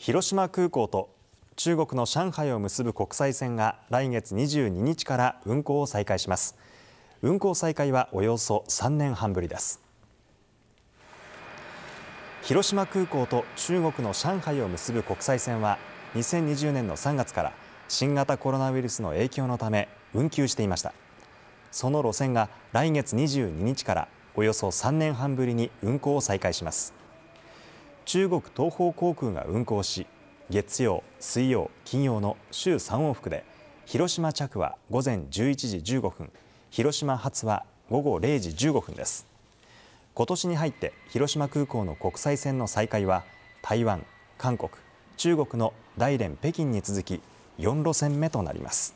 広島空港と中国の上海を結ぶ国際線が来月22日から運航を再開します運航再開はおよそ3年半ぶりです広島空港と中国の上海を結ぶ国際線は2020年の3月から新型コロナウイルスの影響のため運休していましたその路線が来月22日からおよそ3年半ぶりに運航を再開します中国東方航空が運航し月曜、水曜、金曜の週3往復で広島着は午前11時15分広島発は午後0時15分です今年に入って広島空港の国際線の再開は台湾、韓国、中国の大連、北京に続き4路線目となります。